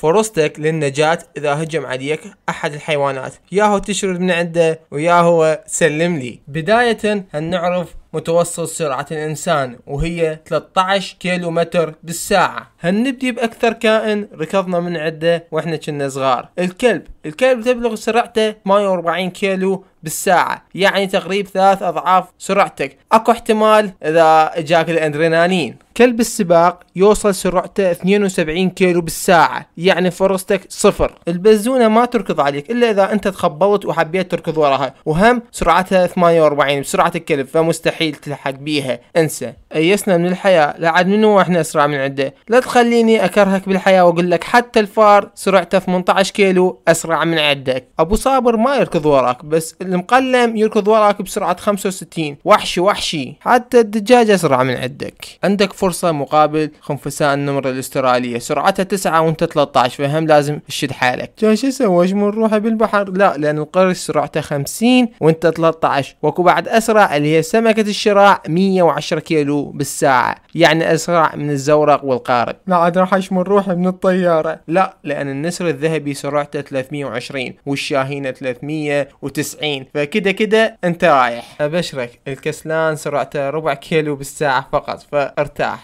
فرصتك للنجاة إذا هجم عليك أحد الحيوانات ياهو تشرد من عنده وياهو سلم لي بداية هنعرف متوسط سرعة الإنسان وهي 13 كيلو متر بالساعة هنبدي بأكثر كائن ركضنا من عده وإحنا كنا صغار الكلب الكلب تبلغ سرعته 48 كيلو بالساعة يعني تقريب ثلاث أضعاف سرعتك أكو احتمال إذا جاك الأدرينالين كلب السباق يوصل سرعته 72 كيلو بالساعة يعني فرصتك صفر البزونة ما تركض عليك إلا إذا أنت تخبلت وحبيت تركض وراها وهم سرعتها 48 بسرعة الكلب فمستحيل مستحيل تلحق بيها انسى ايسنا من الحياة لا عاد منو احنا اسرع من عده لا تخليني اكرهك بالحياة واقول لك حتى الفار سرعته 18 كيلو اسرع من عدك ابو صابر ما يركض وراك بس المقلم يركض وراك بسرعة 65 وحشي وحشي حتى الدجاج اسرع من عدك عندك فرصة مقابل خنفساء النمر الاسترالية سرعتها 9 وانت 13 فهم لازم تشد حالك جاي شو اسوي اجمر روحي بالبحر لا لان القرش سرعته 50 وانت 13 واكو بعد اسرع اللي هي سمكة الشراع 110 كيلو بالساعة يعني أسرع من الزورق والقارب لا عاد راح أشمر روحي من الطيارة لا لأن النسر الذهبي سرعته 320 والشاهينة 390 فكده كده أنت رايح أبشرك الكسلان سرعته ربع كيلو بالساعة فقط فارتاح